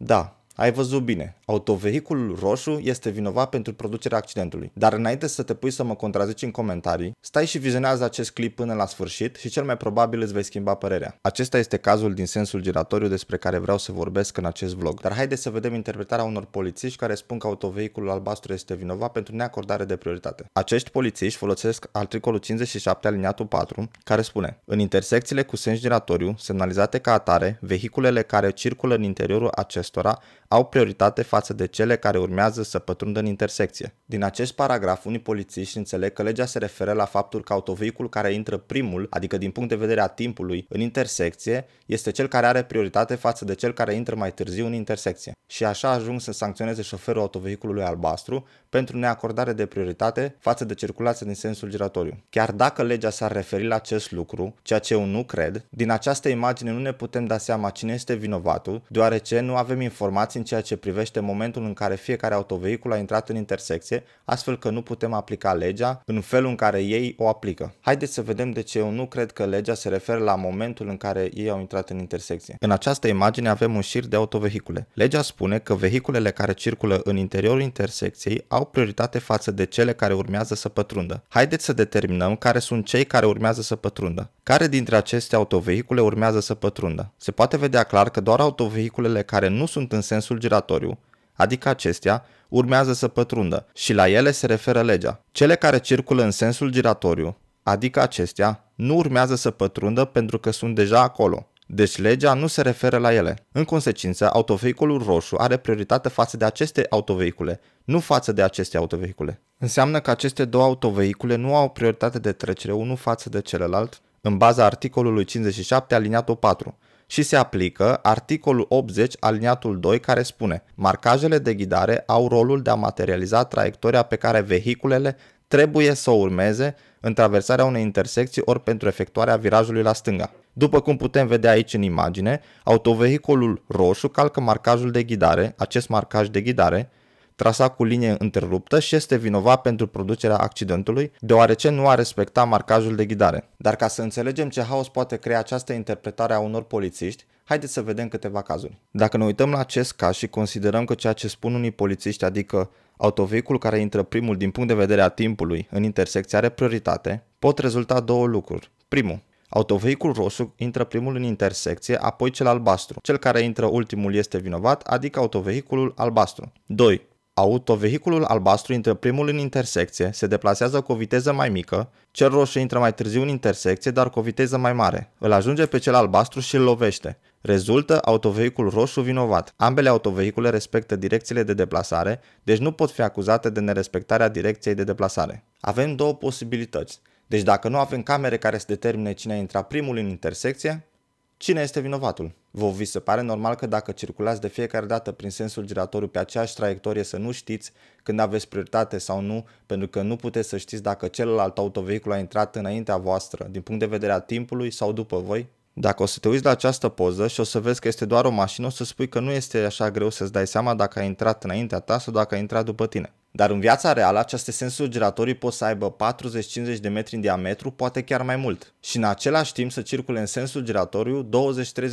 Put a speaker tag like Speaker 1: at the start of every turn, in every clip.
Speaker 1: Да. ai văzut bine, autovehiculul roșu este vinovat pentru producerea accidentului. Dar înainte să te pui să mă contrazici în comentarii, stai și vizionează acest clip până la sfârșit și cel mai probabil îți vei schimba părerea. Acesta este cazul din sensul giratoriu despre care vreau să vorbesc în acest vlog. Dar haideți să vedem interpretarea unor polițiști care spun că autovehiculul albastru este vinovat pentru neacordare de prioritate. Acești polițiști folosesc articolul 57 aliniatul 4, care spune În intersecțiile cu sens giratoriu, semnalizate ca atare, vehiculele care circulă în interiorul acestora au prioritate față de cele care urmează să pătrundă în intersecție. Din acest paragraf, unii polițiști înțeleg că legea se referă la faptul că autovehicul care intră primul, adică din punct de vedere a timpului, în intersecție, este cel care are prioritate față de cel care intră mai târziu în intersecție. Și așa ajung să sancționeze șoferul autovehiculului albastru pentru neacordare de prioritate față de circulația din sensul giratoriu. Chiar dacă legea s-ar referi la acest lucru, ceea ce eu nu cred, din această imagine nu ne putem da seama cine este vinovatul, deoarece nu avem informații în ceea ce privește momentul în care fiecare autovehicul a intrat în intersecție, astfel că nu putem aplica legea în felul în care ei o aplică. Haideți să vedem de ce eu nu cred că legea se referă la momentul în care ei au intrat în intersecție. În această imagine avem un șir de autovehicule. Legea spune că vehiculele care circulă în interiorul intersecției au prioritate față de cele care urmează să pătrundă. Haideți să determinăm care sunt cei care urmează să pătrundă. Care dintre aceste autovehicule urmează să pătrundă? Se poate vedea clar că doar autovehiculele care nu sunt în sensul procesul giratoriu, adică acestea urmează să pătrundă și la ele se referă legea. Cele care circulă în sensul giratoriu, adică acestea, nu urmează să pătrundă pentru că sunt deja acolo. Deci legea nu se referă la ele. În consecință, autovehiculul roșu are prioritate față de aceste autovehicule, nu față de aceste autovehicule. Înseamnă că aceste două autovehicule nu au prioritate de trecere unul față de celălalt în baza articolului 57 aliniatul 4, și se aplică articolul 80 aliniatul 2 care spune Marcajele de ghidare au rolul de a materializa traiectoria pe care vehiculele trebuie să o urmeze în traversarea unei intersecții ori pentru efectuarea virajului la stânga. După cum putem vedea aici în imagine, autovehiculul roșu calcă marcajul de ghidare, acest marcaj de ghidare, trasa cu linie întreruptă și este vinovat pentru producerea accidentului, deoarece nu a respectat marcajul de ghidare. Dar ca să înțelegem ce haos poate crea această interpretare a unor polițiști, haideți să vedem câteva cazuri. Dacă ne uităm la acest caz și considerăm că ceea ce spun unii polițiști, adică autovehicul care intră primul din punct de vedere a timpului în intersecție are prioritate, pot rezulta două lucruri. Primul, Autovehicul roșu intră primul în intersecție, apoi cel albastru. Cel care intră ultimul este vinovat, adică autovehiculul albastru. 2. Autovehiculul albastru intră primul în intersecție, se deplasează cu o viteză mai mică, cel roșu intră mai târziu în intersecție, dar cu o viteză mai mare. Îl ajunge pe cel albastru și îl lovește. Rezultă autovehicul roșu vinovat. Ambele autovehicule respectă direcțiile de deplasare, deci nu pot fi acuzate de nerespectarea direcției de deplasare. Avem două posibilități. Deci dacă nu avem camere care să determine cine a intrat primul în intersecție, Cine este vinovatul? Vă vi se pare normal că dacă circulați de fiecare dată prin sensul giratoriu pe aceeași traiectorie să nu știți când aveți prioritate sau nu, pentru că nu puteți să știți dacă celălalt autovehicul a intrat înaintea voastră, din punct de vedere a timpului sau după voi? Dacă o să te uiți la această poză și o să vezi că este doar o mașină, o să spui că nu este așa greu să-ți dai seama dacă a intrat înaintea ta sau dacă a intrat după tine. Dar în viața reală, aceste sensuri giratorii pot să aibă 40-50 de metri în diametru, poate chiar mai mult. Și în același timp să circule în sensul giratoriu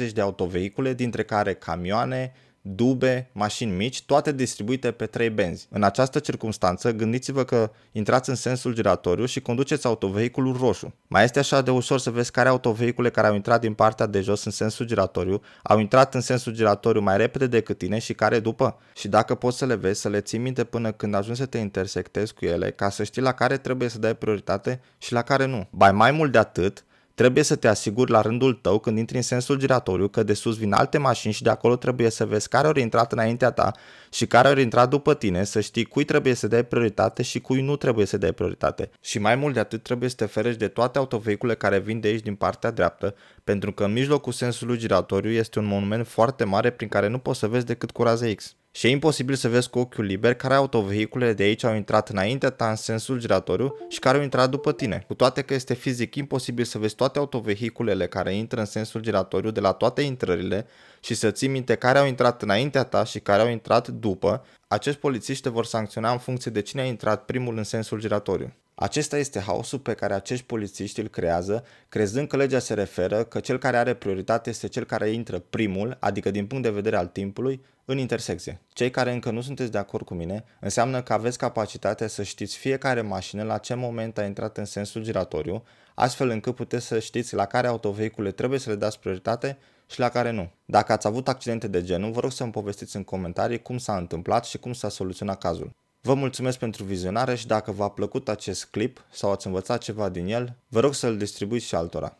Speaker 1: 20-30 de autovehicule, dintre care camioane, dube, mașini mici, toate distribuite pe trei benzi. În această circunstanță, gândiți-vă că intrați în sensul giratoriu și conduceți autovehiculul roșu. Mai este așa de ușor să vezi care autovehicule care au intrat din partea de jos în sensul giratoriu, au intrat în sensul giratoriu mai repede decât tine și care după. Și dacă poți să le vezi, să le ții minte până când ajungi să te intersectezi cu ele, ca să știi la care trebuie să dai prioritate și la care nu. Bai mai mult de atât, Trebuie să te asiguri la rândul tău când intri în sensul giratoriu că de sus vin alte mașini și de acolo trebuie să vezi care ori intrat înaintea ta și care ori intrat după tine, să știi cui trebuie să dai prioritate și cui nu trebuie să dai prioritate. Și mai mult de atât trebuie să te ferești de toate autovehicule care vin de aici din partea dreaptă, pentru că în mijlocul sensului giratoriu este un monument foarte mare prin care nu poți să vezi decât cu raze X și e imposibil să vezi cu ochiul liber care autovehicule de aici au intrat înainte ta în sensul giratoriu și care au intrat după tine. Cu toate că este fizic imposibil să vezi toate autovehiculele care intră în sensul giratoriu de la toate intrările și să ții minte care au intrat înaintea ta și care au intrat după, acești polițiști te vor sancționa în funcție de cine a intrat primul în sensul giratoriu. Acesta este haosul pe care acești polițiști îl creează, crezând că legea se referă că cel care are prioritate este cel care intră primul, adică din punct de vedere al timpului, în intersecție. Cei care încă nu sunteți de acord cu mine, înseamnă că aveți capacitatea să știți fiecare mașină la ce moment a intrat în sensul giratoriu, astfel încât puteți să știți la care autovehicule trebuie să le dați prioritate și la care nu. Dacă ați avut accidente de genul, vă rog să-mi povestiți în comentarii cum s-a întâmplat și cum s-a soluționat cazul. Vă mulțumesc pentru vizionare și dacă v-a plăcut acest clip sau ați învățat ceva din el, vă rog să-l distribuiți și altora.